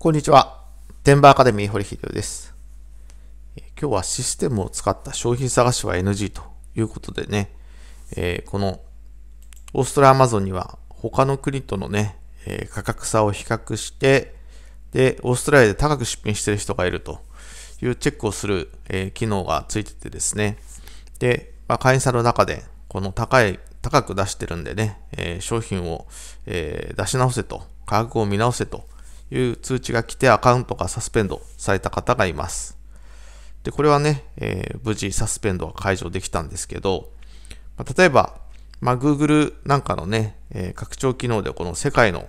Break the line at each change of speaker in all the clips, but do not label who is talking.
こんにちは。テンバーアカデミー堀秀夫です。今日はシステムを使った商品探しは NG ということでね、えー、このオーストラアマゾンには他の国とのね、えー、価格差を比較して、で、オーストラリアで高く出品してる人がいるというチェックをする、えー、機能がついててですね、で、まあ、会員さんの中でこの高い、高く出してるんでね、え商品を、え出し直せと、価格を見直せと、いう通知が来てアカウントがサスペンドされた方がいます。で、これはね、えー、無事サスペンドは解除できたんですけど、まあ、例えば、まあ、Google なんかのね、えー、拡張機能でこの世界の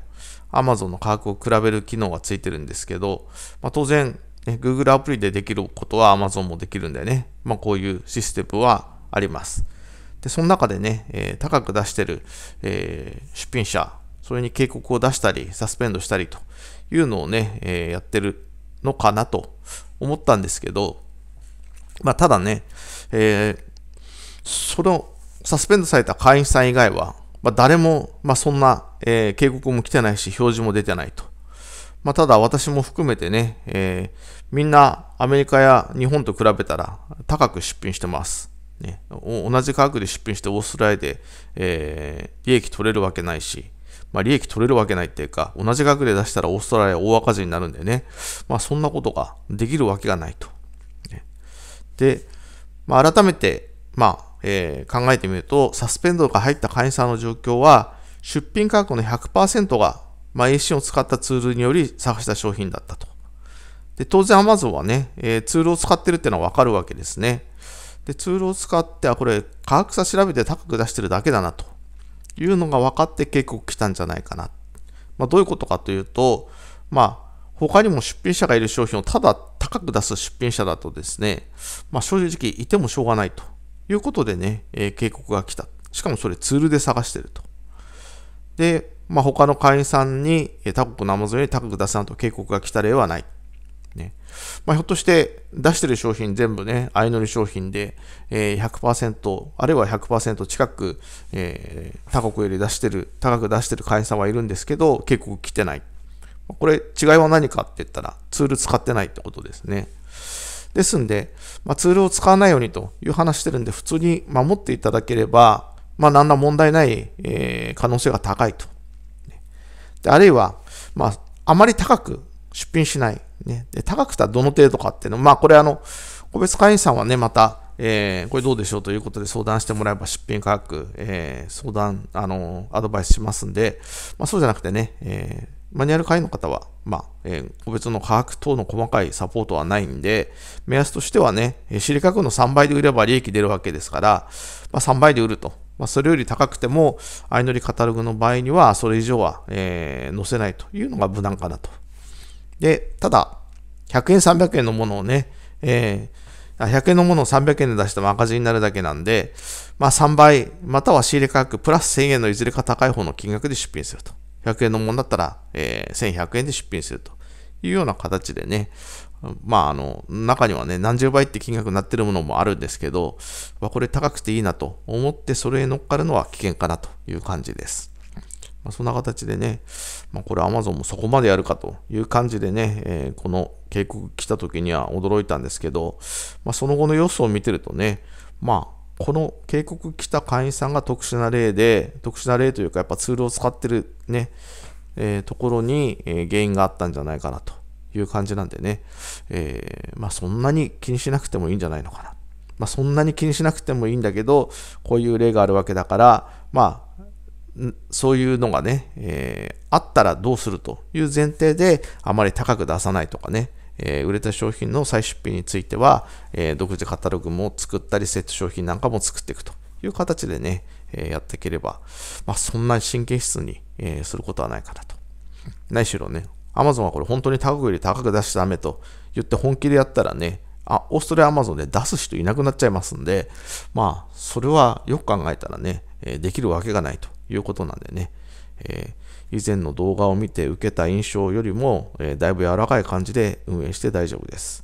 Amazon の価格を比べる機能がついてるんですけど、まあ、当然、ね、Google アプリでできることは Amazon もできるんでね、まあ、こういうシステムはあります。で、その中でね、えー、高く出してる、えー、出品者それに警告を出したり、サスペンドしたりというのをね、えー、やってるのかなと思ったんですけど、まあ、ただね、えー、そのサスペンドされた会員さん以外は、まあ、誰も、まあ、そんな、えー、警告も来てないし、表示も出てないと。まあ、ただ私も含めてね、えー、みんなアメリカや日本と比べたら高く出品してます。ね、同じ価格で出品してオーストラリアで、えー、利益取れるわけないし、まあ、利益取れるわけないっていうか、同じ額で出したらオーストラリア大赤字になるんでね、まあ、そんなことができるわけがないと。で、まあ、改めて、まあ、えー、考えてみると、サスペンドが入った会員さんの状況は、出品価格の100%が、まあ、AC を使ったツールにより探した商品だったと。で、当然 Amazon はね、えー、ツールを使ってるっていうのはわかるわけですね。で、ツールを使って、あ、これ、価格差調べて高く出してるだけだなと。いうのが分かって警告来たんじゃないかな。まあ、どういうことかというと、まあ、他にも出品者がいる商品をただ高く出す出品者だとですね、まあ、正直いてもしょうがないということでね、えー、警告が来た。しかもそれツールで探してると。で、まあ、他の会員さんに、え他国ナ生ズより高く出すなと警告が来た例はない。ね。まあ、ひょっとして出してる商品全部ね、相乗り商品で、えー、100%、あるいは100%近く、えー、他国より出してる、高く出してる会社はいるんですけど、結構来てない。これ違いは何かって言ったらツール使ってないってことですね。ですんで、まあ、ツールを使わないようにという話してるんで、普通に守っていただければ、まあ、何ら問題ない、えー、可能性が高いと。であるいは、まあ、あまり高く出品しない。ね。で、高くてはどの程度かっていうのまあこれあの、個別会員さんはね、また、えー、これどうでしょうということで相談してもらえば出品価格、えー、相談、あのー、アドバイスしますんで、まあ、そうじゃなくてね、えマニュアル会員の方は、まあ、え個別の価格等の細かいサポートはないんで、目安としてはね、仕入価格の3倍で売れば利益出るわけですから、まあ、3倍で売ると。まあ、それより高くても、相乗りカタログの場合には、それ以上は、え載せないというのが無難かなとで、ただ、100円、300円のものをね、えー、100円のものを300円で出しても赤字になるだけなんで、まあ3倍、または仕入れ価格プラス1000円のいずれか高い方の金額で出品すると。100円のものだったら、えー、1100円で出品するというような形でね、まああの、中にはね、何十倍って金額になってるものもあるんですけど、まあ、これ高くていいなと思って、それに乗っかるのは危険かなという感じです。まあ、そんな形でね、まあ、これ Amazon もそこまでやるかという感じでね、えー、この警告来た時には驚いたんですけど、まあ、その後の様子を見てるとね、まあ、この警告来た会員さんが特殊な例で、特殊な例というか、やっぱツールを使ってるね、えー、ところに、えー、原因があったんじゃないかなという感じなんでね、えー、まあ、そんなに気にしなくてもいいんじゃないのかな。まあ、そんなに気にしなくてもいいんだけど、こういう例があるわけだから、まあ、そういうのがね、えー、あったらどうするという前提で、あまり高く出さないとかね、えー、売れた商品の再出品については、えー、独自カタログも作ったり、セット商品なんかも作っていくという形でね、えー、やっていければ、まあ、そんなに神経質に、えすることはないかなと。ないしろね、Amazon はこれ本当に高くより高く出しちゃダメと言って本気でやったらね、あ、オーストラリア Amazon で出す人いなくなっちゃいますんで、まあ、それはよく考えたらね、えできるわけがないということなんでね、えー、以前の動画を見て受けた印象よりも、えー、だいぶ柔らかい感じで運営して大丈夫です。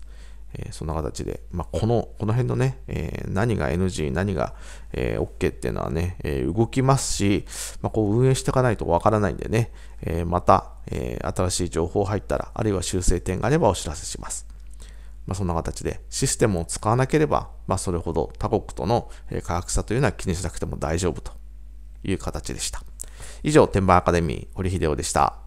えー、そんな形で、まあ、この、この辺のね、えー、何が NG、何が、えー、OK っていうのはね、え動きますし、まあ、こう運営していかないとわからないんでね、えまた、え新しい情報入ったら、あるいは修正点があればお知らせします。まあ、そんな形で、システムを使わなければ、まそれほど他国との価格差というのは気にしなくても大丈夫という形でした。以上、天板アカデミー、堀秀夫でした。